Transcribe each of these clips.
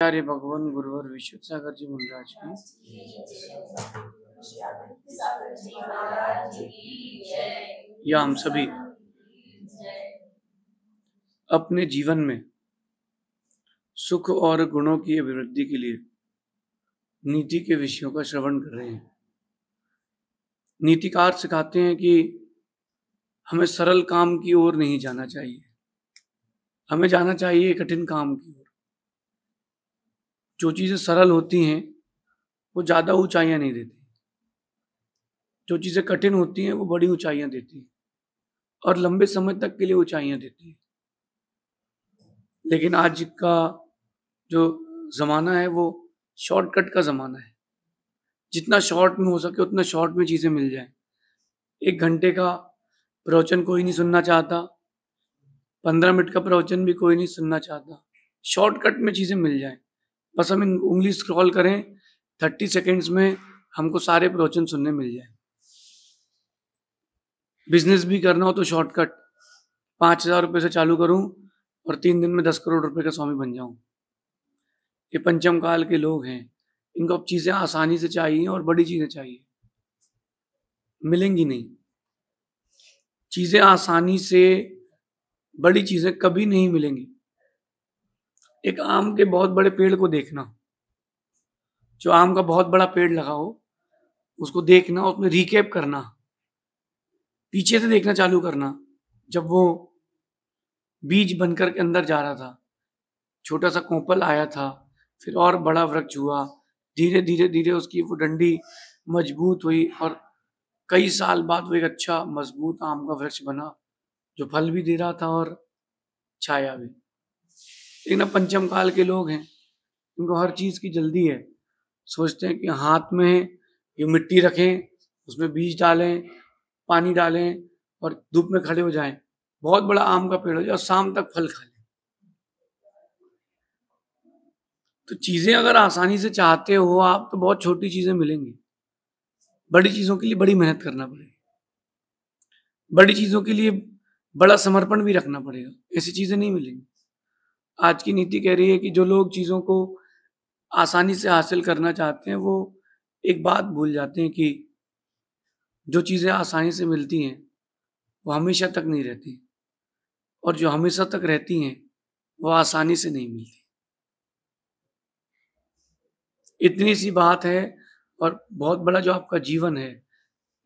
आचार्य भगवान गुरुवर विश्व सागर जी महाराज की या हम सभी अपने जीवन में सुख और गुणों की अभिवृद्धि के लिए नीति के विषयों का श्रवण कर रहे हैं नीतिकार सिखाते हैं कि हमें सरल काम की ओर नहीं जाना चाहिए हमें जाना चाहिए कठिन काम की ओर जो चीज़ें सरल होती हैं वो ज़्यादा ऊंचाइयां नहीं देती जो चीज़ें कठिन होती हैं वो बड़ी ऊंचाइयां देती हैं और लंबे समय तक के लिए ऊंचाइयां देती हैं लेकिन आज का जो ज़माना है वो शॉर्टकट का ज़माना है जितना शॉर्ट में हो सके उतना शॉर्ट में चीज़ें मिल जाएं एक घंटे का प्रवचन कोई नहीं सुनना चाहता पंद्रह मिनट का प्रवचन भी कोई नहीं सुनना चाहता शॉर्टकट में चीज़ें मिल जाएं बस हम उंगली स्क्रॉल करें थर्टी सेकेंड्स में हमको सारे प्रवचन सुनने मिल जाए बिजनेस भी करना हो तो शॉर्टकट पाँच हजार रुपये से चालू करूं और तीन दिन में दस करोड़ रुपए का स्वामी बन जाऊं ये पंचम काल के लोग हैं इनको अब चीज़ें आसानी से चाहिए और बड़ी चीज़ें चाहिए मिलेंगी नहीं चीज़ें आसानी से बड़ी चीज़ें कभी नहीं मिलेंगी एक आम के बहुत बड़े पेड़ को देखना जो आम का बहुत बड़ा पेड़ लगा हो उसको देखना उसमें रिकेप करना पीछे से देखना चालू करना जब वो बीज बनकर के अंदर जा रहा था छोटा सा कोपल आया था फिर और बड़ा वृक्ष हुआ धीरे धीरे धीरे उसकी वो डंडी मजबूत हुई और कई साल बाद वो एक अच्छा मजबूत आम का वृक्ष बना जो फल भी दे रहा था और छाया भी लेकिन अब पंचम काल के लोग हैं इनको हर चीज़ की जल्दी है सोचते हैं कि हाथ में है ये मिट्टी रखें उसमें बीज डालें पानी डालें और धूप में खड़े हो जाएं बहुत बड़ा आम का पेड़ हो जाए और शाम तक फल खा लें तो चीज़ें अगर आसानी से चाहते हो आप तो बहुत छोटी चीज़ें मिलेंगी बड़ी चीज़ों के लिए बड़ी मेहनत करना पड़ेगी बड़ी चीज़ों के लिए बड़ा समर्पण भी रखना पड़ेगा ऐसी चीज़ें नहीं मिलेंगी आज की नीति कह रही है कि जो लोग चीज़ों को आसानी से हासिल करना चाहते हैं वो एक बात भूल जाते हैं कि जो चीज़ें आसानी से मिलती हैं वो हमेशा तक नहीं रहती और जो हमेशा तक रहती हैं वो आसानी से नहीं मिलती इतनी सी बात है और बहुत बड़ा जो आपका जीवन है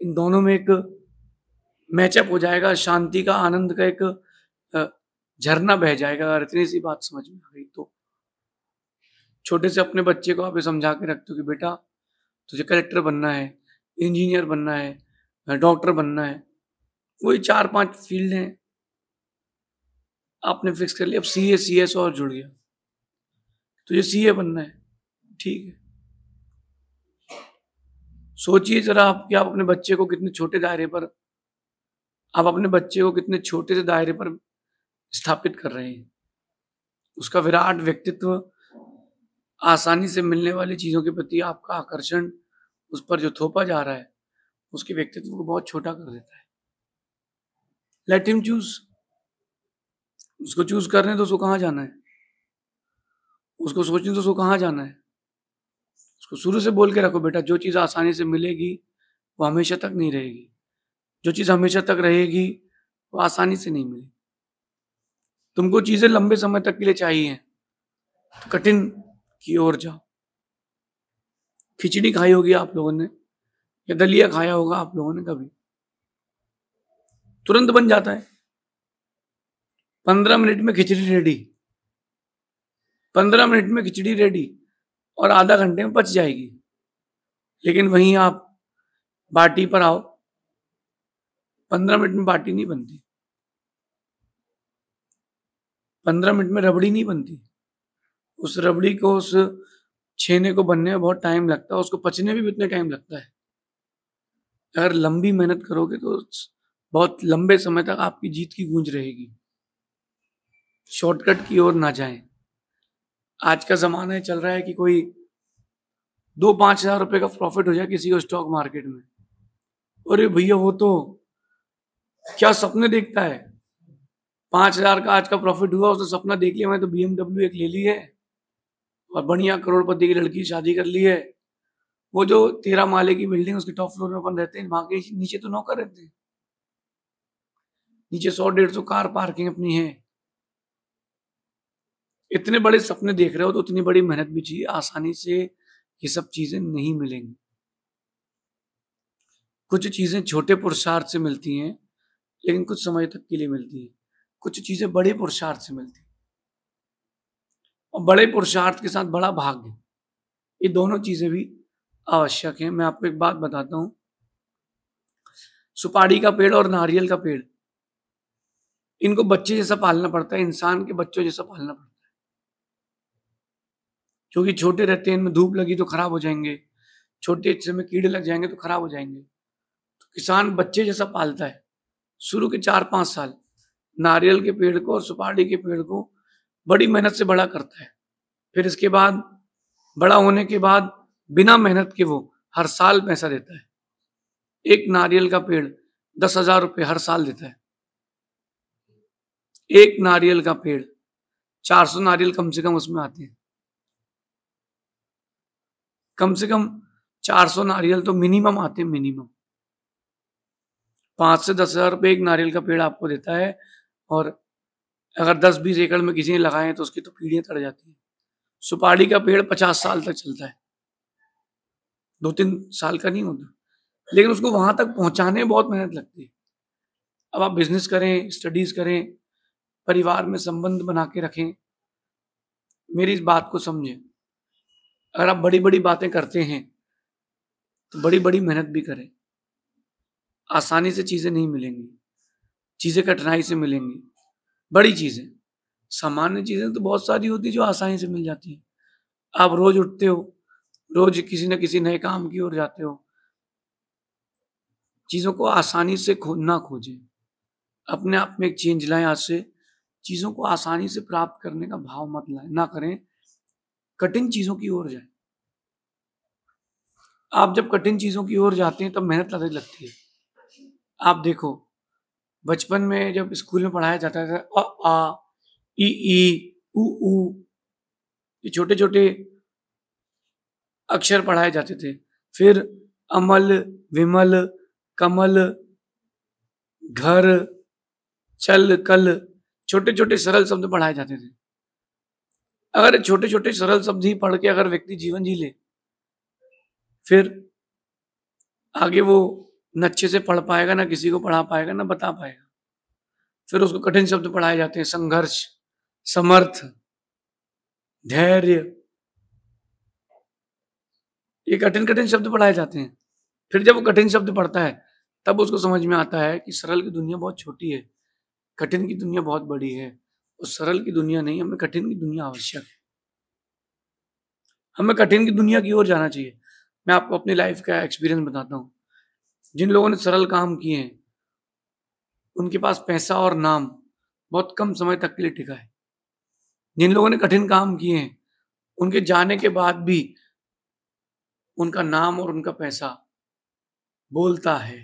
इन दोनों में एक मैचअप हो जाएगा शांति का आनंद का एक झरना बह जाएगा अगर इतनी सी बात समझ में आ गई तो छोटे से अपने बच्चे को आप ये समझा के रखते हो कि बेटा तुझे कलेक्टर बनना है इंजीनियर बनना है डॉक्टर बनना है वही चार पांच फील्ड हैं आपने फिक्स कर लिया अब सी ए सी एस और जुड़ गया तुझे सी ए बनना है ठीक है सोचिए जरा आप कि आप अपने बच्चे को कितने छोटे दायरे पर आप अपने बच्चे को कितने छोटे से दायरे पर स्थापित कर रहे हैं उसका विराट व्यक्तित्व आसानी से मिलने वाली चीज़ों के प्रति आपका आकर्षण उस पर जो थोपा जा रहा है उसके व्यक्तित्व को बहुत छोटा कर देता है लेट हिम चूज उसको चूज करने तो उसको कहाँ जाना है उसको सोचने तो उसको कहाँ जाना है उसको शुरू से बोल के रखो बेटा जो चीज़ आसानी से मिलेगी वो हमेशा तक नहीं रहेगी जो चीज़ हमेशा तक रहेगी वो आसानी से नहीं मिलेगी तुमको चीजें लंबे समय तक के लिए चाहिए तो कठिन की ओर जाओ खिचड़ी खाई होगी आप लोगों ने या दलिया खाया होगा आप लोगों ने कभी तुरंत बन जाता है पंद्रह मिनट में खिचड़ी रेडी पंद्रह मिनट में खिचड़ी रेडी और आधा घंटे में पच जाएगी लेकिन वहीं आप बाटी पर आओ पंद्रह मिनट में बाटी नहीं बनती पंद्रह मिनट में रबड़ी नहीं बनती उस रबड़ी को उस छेने को बनने में बहुत टाइम लगता है उसको पचने में भी उतना टाइम लगता है अगर लंबी मेहनत करोगे तो बहुत लंबे समय तक आपकी जीत की गूंज रहेगी शॉर्टकट की ओर ना जाए आज का ज़माना है चल रहा है कि कोई दो पांच हज़ार रुपये का प्रॉफिट हो जाए किसी को स्टॉक मार्केट में अरे भैया वो तो क्या सपने देखता है पांच हजार का आज का प्रॉफिट हुआ उसने सपना देख लिया मैंने तो बीएमडब्ल्यू एक ले ली है और बढ़िया करोड़पति की लड़की शादी कर ली है वो जो तेरह माले की बिल्डिंग उसके टॉप फ्लोर में अपन रहते हैं वहां के नीचे तो नौकर रहते हैं नीचे सौ डेढ़ सौ कार पार्किंग अपनी है इतने बड़े सपने देख रहे हो तो उतनी बड़ी मेहनत भी चाहिए आसानी से ये सब चीजें नहीं मिलेंगी कुछ चीजें छोटे पुरुषार्थ से मिलती हैं लेकिन कुछ समय तक के लिए मिलती हैं कुछ चीजें बड़े पुरुषार्थ से मिलती और बड़े पुरुषार्थ के साथ बड़ा भाग्य ये दोनों चीजें भी आवश्यक है मैं आपको एक बात बताता हूं सुपारी का पेड़ और नारियल का पेड़ इनको बच्चे जैसा पालना पड़ता है इंसान के बच्चों जैसा पालना पड़ता है क्योंकि छोटे रहते हैं इनमें धूप लगी तो खराब हो जाएंगे छोटे हिस्से में कीड़े लग जाएंगे तो खराब हो जाएंगे तो किसान बच्चे जैसा पालता है शुरू के चार पांच साल नारियल के पेड़ को और सुपारी के पेड़ को बड़ी मेहनत से बड़ा करता है फिर इसके बाद बड़ा होने के बाद बिना मेहनत के वो हर साल पैसा देता है एक नारियल का पेड़ दस हजार रुपये हर साल देता है एक नारियल का पेड़ चार सौ नारियल कम से कम उसमें आते हैं कम से कम चार सौ नारियल तो मिनिमम आते हैं मिनिमम पांच से दस हजार रुपये एक नारियल का पेड़ आपको देता है और अगर दस बीस एकड़ में किसी ने लगाए हैं तो उसकी तो कीड़ियाँ तड़ जाती हैं सुपारी का पेड़ पचास साल तक चलता है दो तीन साल का नहीं होता लेकिन उसको वहाँ तक पहुँचाने में बहुत मेहनत लगती है अब आप बिजनेस करें स्टडीज़ करें परिवार में संबंध बना के रखें मेरी इस बात को समझें अगर आप बड़ी बड़ी बातें करते हैं तो बड़ी बड़ी मेहनत भी करें आसानी से चीज़ें नहीं मिलेंगी चीज़ें कठिनाई से मिलेंगी बड़ी चीज़ें सामान्य चीज़ें तो बहुत सारी होती जो आसानी से मिल जाती हैं आप रोज उठते हो रोज किसी न किसी नए काम की ओर जाते हो चीज़ों को आसानी से खो ना खोजें अपने आप में एक चेंज लाएं आज से चीज़ों को आसानी से प्राप्त करने का भाव मत लाएं ना करें कठिन चीज़ों की ओर जाएं आप जब कठिन चीज़ों की ओर जाते हैं तब मेहनत लगती है आप देखो बचपन में जब स्कूल में पढ़ाया जाता था अ आ ई ई उ ये छोटे छोटे अक्षर पढ़ाए जाते थे फिर अमल विमल कमल घर चल कल छोटे छोटे सरल शब्द पढ़ाए जाते थे अगर छोटे छोटे सरल शब्द ही पढ़ के अगर व्यक्ति जीवन जी ले फिर आगे वो न अच्छे से पढ़ पाएगा ना किसी को पढ़ा पाएगा ना बता पाएगा फिर उसको कठिन शब्द पढ़ाए जाते हैं संघर्ष समर्थ धैर्य ये कठिन कठिन शब्द पढ़ाए जाते हैं फिर जब वो कठिन शब्द पढ़ता है तब उसको समझ में आता है कि सरल की दुनिया बहुत छोटी है कठिन की दुनिया बहुत बड़ी है और सरल की दुनिया नहीं हमें कठिन की दुनिया आवश्यक है हमें कठिन की दुनिया की ओर जाना चाहिए मैं आपको अपनी लाइफ का एक्सपीरियंस बताता हूँ जिन लोगों ने सरल काम किए हैं उनके पास पैसा और नाम बहुत कम समय तक के लिए टिका है जिन लोगों ने कठिन काम किए हैं उनके जाने के बाद भी उनका नाम और उनका पैसा बोलता है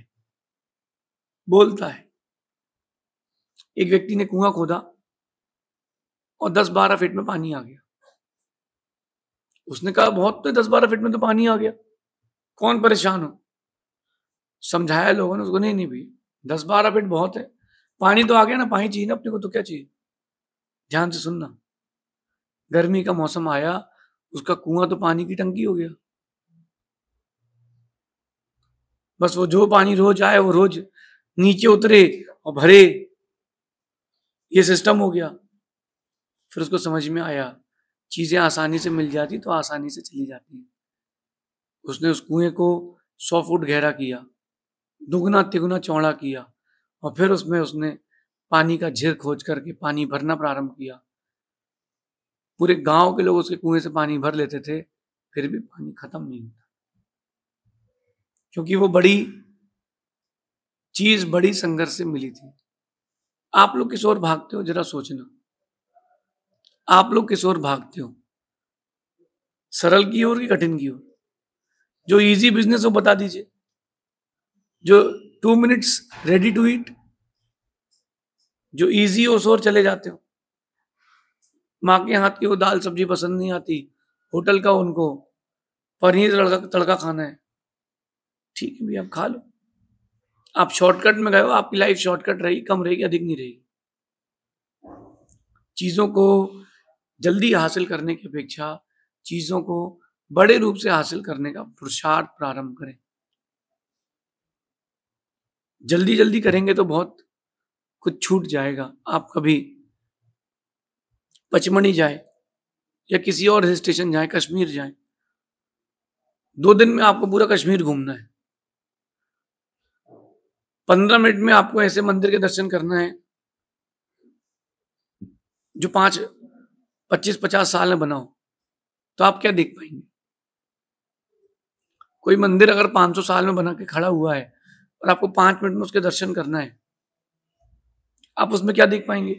बोलता है एक व्यक्ति ने कुआं खोदा और दस बारह फीट में पानी आ गया उसने कहा बहुत तो दस बारह फीट में तो पानी आ गया कौन परेशान हो समझाया लोगों ने उसको नहीं नहीं भी दस बारह फिट बहुत है पानी तो आ गया ना पानी चाहिए ना अपने को तो क्या चाहिए ध्यान से सुनना गर्मी का मौसम आया उसका कुआं तो पानी की टंकी हो गया बस वो जो पानी रोज आए वो रोज नीचे उतरे और भरे ये सिस्टम हो गया फिर उसको समझ में आया चीज़ें आसानी से मिल जाती तो आसानी से चली जाती उसने उस कुएं को सौ फुट गहरा किया दुगना तिगुना चौड़ा किया और फिर उसमें उसने पानी का झिर खोज करके पानी भरना प्रारंभ किया पूरे गांव के लोग उसके कुएं से पानी भर लेते थे फिर भी पानी खत्म नहीं होता क्योंकि वो बड़ी चीज बड़ी संघर्ष से मिली थी आप लोग किस ओर भागते हो जरा सोचना आप लोग किस ओर भागते हो सरल की ओर की कठिन की ओर जो इजी बिजनेस हो बता दीजिए जो two minutes ready to eat जो इजी हो सो और चले जाते हो माँ के हाथ की वो दाल सब्जी पसंद नहीं आती होटल का उनको पनीर तड़का तड़का खाना है ठीक है भैया आप खा लो आप शॉर्टकट में गए हो आपकी लाइफ शॉर्टकट रही कम रहेगी अधिक नहीं रहेगी चीज़ों को जल्दी हासिल करने की अपेक्षा चीज़ों को बड़े रूप से हासिल करने का पुरुषार्थ प्रारंभ करें जल्दी जल्दी करेंगे तो बहुत कुछ छूट जाएगा आप कभी पचमणी जाए या किसी और हिल स्टेशन जाए कश्मीर जाए दो दिन में आपको पूरा कश्मीर घूमना है पंद्रह मिनट में आपको ऐसे मंदिर के दर्शन करना है जो पांच पच्चीस पचास साल में बनाओ तो आप क्या देख पाएंगे कोई मंदिर अगर पांच सौ साल में बना के खड़ा हुआ है और आपको पांच मिनट में उसके दर्शन करना है आप उसमें क्या देख पाएंगे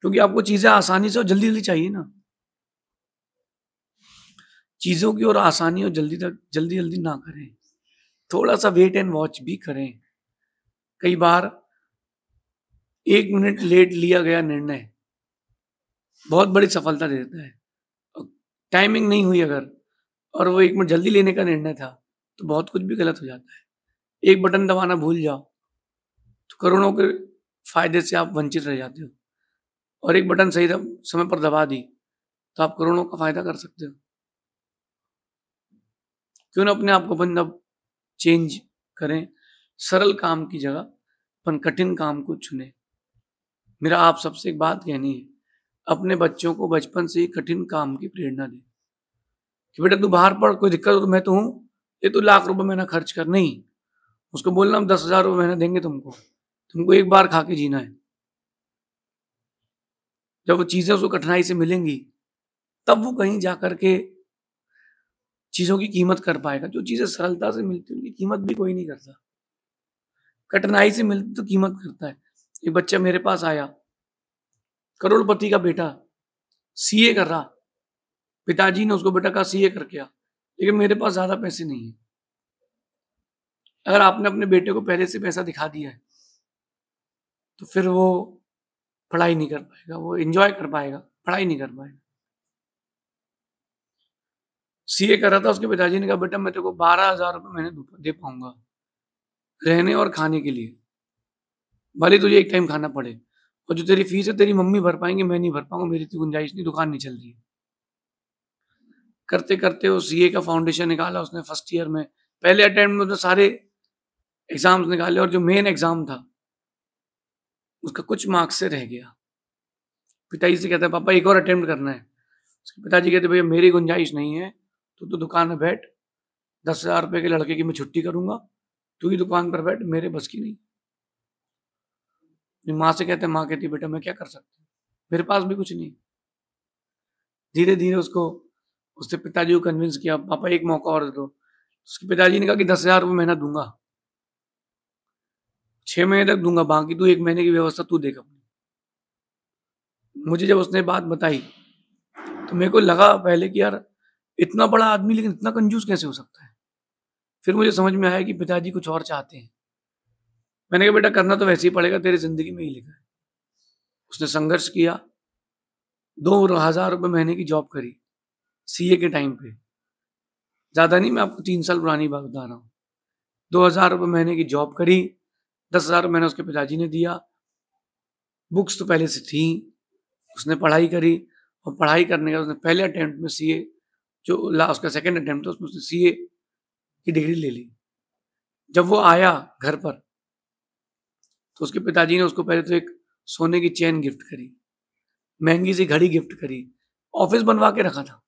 क्योंकि आपको चीजें आसानी से और जल्दी जल्दी चाहिए ना चीजों की और आसानी और जल्दी तक जल्दी जल्दी ना करें थोड़ा सा वेट एंड वॉच भी करें कई बार एक मिनट लेट लिया गया निर्णय बहुत बड़ी सफलता देता है टाइमिंग नहीं हुई अगर और वो एक मिनट जल्दी लेने का निर्णय था तो बहुत कुछ भी गलत हो जाता है एक बटन दबाना भूल जाओ तो करोड़ों के फायदे से आप वंचित रह जाते हो और एक बटन सही समय पर दबा दी तो आप करोड़ों का फायदा कर सकते हो क्यों ना अपने आप को बंद अब चेंज करें सरल काम की जगह अपन कठिन काम को चुने मेरा आप सबसे एक बात कहनी है अपने बच्चों को बचपन से ही कठिन काम की प्रेरणा दें कि बेटा तू बाहर पढ़ कोई दिक्कत हो तो मैं तो हूँ ये तो लाख रुपए महीना खर्च कर नहीं उसको बोलना हम दस हजार रुपये महीना देंगे तुमको तुमको एक बार खा के जीना है जब वो चीज़ें उसको कठिनाई से मिलेंगी तब वो कहीं जा करके चीज़ों की कीमत कर पाएगा जो चीज़ें सरलता से मिलती उनकी कीमत भी कोई नहीं करता कठिनाई से मिलती तो कीमत करता है एक बच्चा मेरे पास आया करोड़पति का बेटा सीए कर रहा पिताजी ने उसको बेटा कहा सीए करके आ लेकिन मेरे पास ज़्यादा पैसे नहीं है अगर आपने अपने बेटे को पहले से पैसा दिखा दिया है तो फिर वो पढ़ाई नहीं कर पाएगा वो एंजॉय कर पाएगा पढ़ाई नहीं कर पाएगा सीए कर रहा था उसके पिताजी ने कहा बेटा मैं तेरे को बारह हजार रुपये महीने दे पाऊंगा रहने और खाने के लिए भले तुझे एक टाइम खाना पड़े और जो तेरी फीस है तेरी मम्मी भर पाएंगे मैं नहीं भर पाऊंगा मेरी इतनी गुंजाइश नहीं दुकान नहीं चल रही है करते करते वो सी का फाउंडेशन निकाला उसने फर्स्ट ईयर में पहले अटेम्प्ट में उसने तो सारे एग्जाम्स निकाले और जो मेन एग्जाम था उसका कुछ मार्क्स से रह गया पिताजी से कहते हैं पापा एक और अटेम्प्ट करना है उसके पिताजी कहते भैया मेरी गुंजाइश नहीं है तो तू तो दुकान में बैठ दस हजार रुपये के लड़के की मैं छुट्टी करूंगा तू ही दुकान पर बैठ मेरे बस की नहीं माँ से कहते माँ कहती बेटा मैं क्या कर सकती हूँ मेरे पास भी कुछ नहीं धीरे धीरे उसको उससे पिताजी को कन्विंस किया पापा एक मौका और दे दो उसके पिताजी ने कहा कि दस हजार रुपये महीना दूंगा छः महीने तक दूंगा बाकी तू एक महीने की व्यवस्था तू देख अपनी मुझे जब उसने बात बताई तो मेरे को लगा पहले कि यार इतना बड़ा आदमी लेकिन इतना कंजूस कैसे हो सकता है फिर मुझे समझ में आया कि पिताजी कुछ और चाहते हैं मैंने कहा बेटा करना तो वैसे ही पड़ेगा तेरी जिंदगी में ही लिखा है उसने संघर्ष किया दो हजार रुपये महीने की जॉब करी सीए के टाइम पे ज़्यादा नहीं मैं आपको तीन साल पुरानी बात बता रहा हूँ दो हज़ार रुपये महीने की जॉब करी दस हज़ार मैंने उसके पिताजी ने दिया बुक्स तो पहले से थी उसने पढ़ाई करी और पढ़ाई करने का उसने पहले अटैम्प्ट में सीए जो ला उसका सेकेंड अटैम्प्ट था उसमें उसने सीए की डिग्री ले ली जब वो आया घर पर तो उसके पिताजी ने उसको पहले तो एक सोने की चेन गिफ्ट करी महंगी सी घड़ी गिफ्ट करी ऑफिस बनवा के रखा था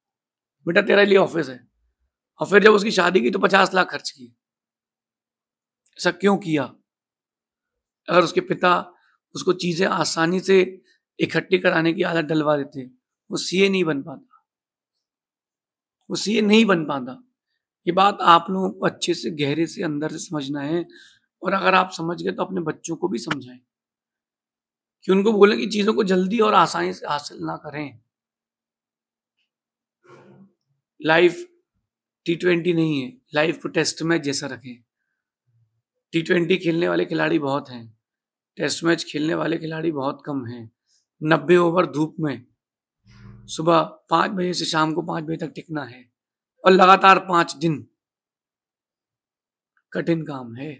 बेटा तेरे लिए ऑफिस है और फिर जब उसकी शादी की तो पचास लाख खर्च किए ऐसा क्यों किया अगर उसके पिता उसको चीज़ें आसानी से इकट्ठी कराने की आदत डलवा देते वो सीए नहीं बन पाता वो सीए नहीं बन पाता ये बात आप लोगों को अच्छे से गहरे से अंदर से समझना है और अगर आप समझ गए तो अपने बच्चों को भी समझाएं कि उनको बोलें कि चीज़ों को जल्दी और आसानी से हासिल ना करें लाइफ टी ट्वेंटी नहीं है लाइफ को टेस्ट मैच जैसा रखें टी ट्वेंटी खेलने वाले खिलाड़ी बहुत हैं टेस्ट मैच खेलने वाले खिलाड़ी बहुत कम हैं नब्बे ओवर धूप में सुबह पाँच बजे से शाम को पाँच बजे तक टिकना है और लगातार पाँच दिन कठिन काम है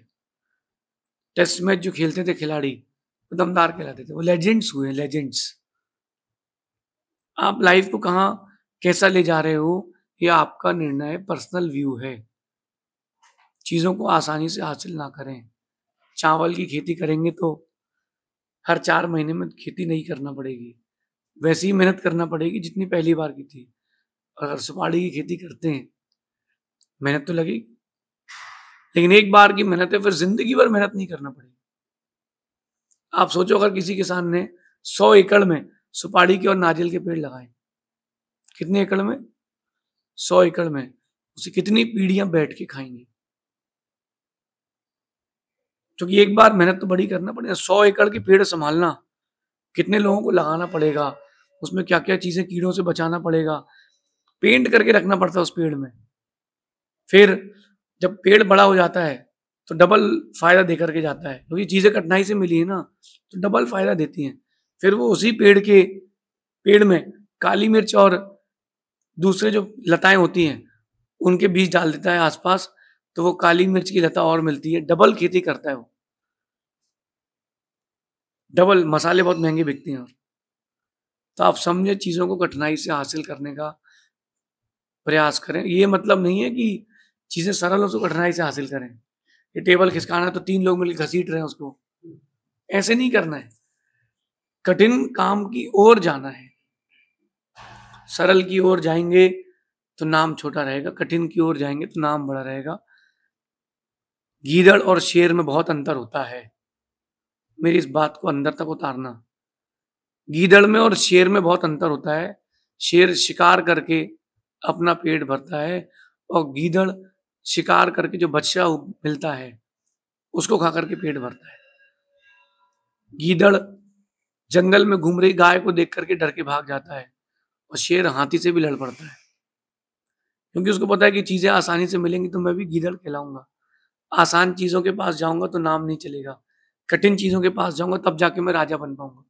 टेस्ट मैच जो खेलते थे खिलाड़ी वो दमदार खिलाते थे वो लेजेंड्स हुए लेजेंड्स आप लाइफ को कहाँ कैसा ले जा रहे हो यह आपका निर्णय पर्सनल व्यू है चीज़ों को आसानी से हासिल ना करें चावल की खेती करेंगे तो हर चार महीने में खेती नहीं करना पड़ेगी वैसी ही मेहनत करना पड़ेगी जितनी पहली बार की थी और अगर सुपाड़ी की खेती करते हैं मेहनत तो लगेगी लेकिन एक बार की मेहनत है फिर जिंदगी भर मेहनत नहीं करना पड़ेगी आप सोचो अगर किसी किसान ने सौ एकड़ में सुपाड़ी के और नारियल के पेड़ लगाए कितने एकड़ में सौ एकड़ में उसे कितनी पीढ़ियां बैठ के खाएंगी क्योंकि एक बार मेहनत तो बड़ी करना पड़ेगा सौ एकड़ के पेड़ संभालना कितने लोगों को लगाना पड़ेगा उसमें क्या क्या चीज़ें कीड़ों से बचाना पड़ेगा पेंट करके रखना पड़ता है उस पेड़ में फिर जब पेड़ बड़ा हो जाता है तो डबल फायदा दे करके जाता है क्योंकि तो चीज़ें कठिनाई से मिली है ना तो डबल फायदा देती हैं फिर वो उसी पेड़ के पेड़ में काली मिर्च और दूसरे जो लताएं होती हैं उनके बीज डाल देता है आसपास तो वो काली मिर्च की लता और मिलती है डबल खेती करता है वो डबल मसाले बहुत महंगे बिकते हैं तो आप समझे चीज़ों को कठिनाई से हासिल करने का प्रयास करें ये मतलब नहीं है कि चीज़ें सरल उसको तो कठिनाई से हासिल करें ये टेबल खिसकाना है तो तीन लोग मिलकर घसीट रहे हैं उसको ऐसे नहीं करना है कठिन काम की ओर जाना है सरल की ओर जाएंगे तो नाम छोटा रहेगा कठिन की ओर जाएंगे तो नाम बड़ा रहेगा गीदड़ और शेर में बहुत अंतर होता है मेरी इस बात को अंदर तक उतारना गीदड़ में और शेर में बहुत अंतर होता है शेर शिकार करके अपना पेट भरता है और गीदड़ शिकार करके जो बच्चा मिलता है उसको खा करके पेट भरता है गीदड़ जंगल में घूम रही गाय को देख करके डर के भाग जाता है और शेर हाथी से भी लड़ पड़ता है क्योंकि उसको पता है कि चीज़ें आसानी से मिलेंगी तो मैं भी गिदड़ खिलाऊंगा आसान चीज़ों के पास जाऊंगा तो नाम नहीं चलेगा कठिन चीज़ों के पास जाऊंगा तब जाके मैं राजा बन पाऊंगा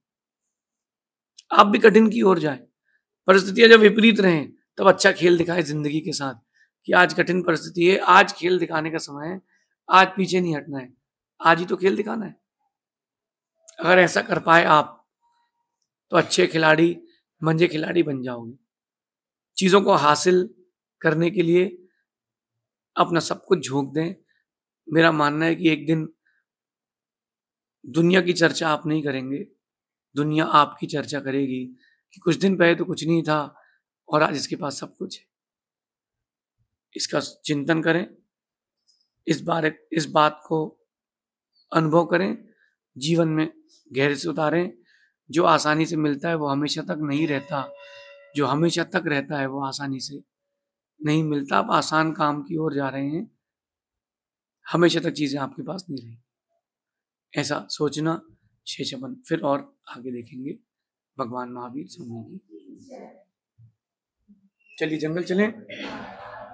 आप भी कठिन की ओर जाए परिस्थितियां जब विपरीत रहें तब अच्छा खेल दिखाएं जिंदगी के साथ कि आज कठिन परिस्थिति है आज खेल दिखाने का समय है आज पीछे नहीं हटना है आज ही तो खेल दिखाना है अगर ऐसा कर पाए आप तो अच्छे खिलाड़ी मंजे खिलाड़ी बन जाओगे चीज़ों को हासिल करने के लिए अपना सब कुछ झोंक दें मेरा मानना है कि एक दिन दुनिया की चर्चा आप नहीं करेंगे दुनिया आपकी चर्चा करेगी कि कुछ दिन पहले तो कुछ नहीं था और आज इसके पास सब कुछ है इसका चिंतन करें इस बारे इस बात को अनुभव करें जीवन में गहरे से उतारें जो आसानी से मिलता है वो हमेशा तक नहीं रहता जो हमेशा तक रहता है वो आसानी से नहीं मिलता आप आसान काम की ओर जा रहे हैं हमेशा तक चीज़ें आपके पास नहीं रहेंगी ऐसा सोचना शेषपन फिर और आगे देखेंगे भगवान महावीर समझेंगे चलिए जंगल चलें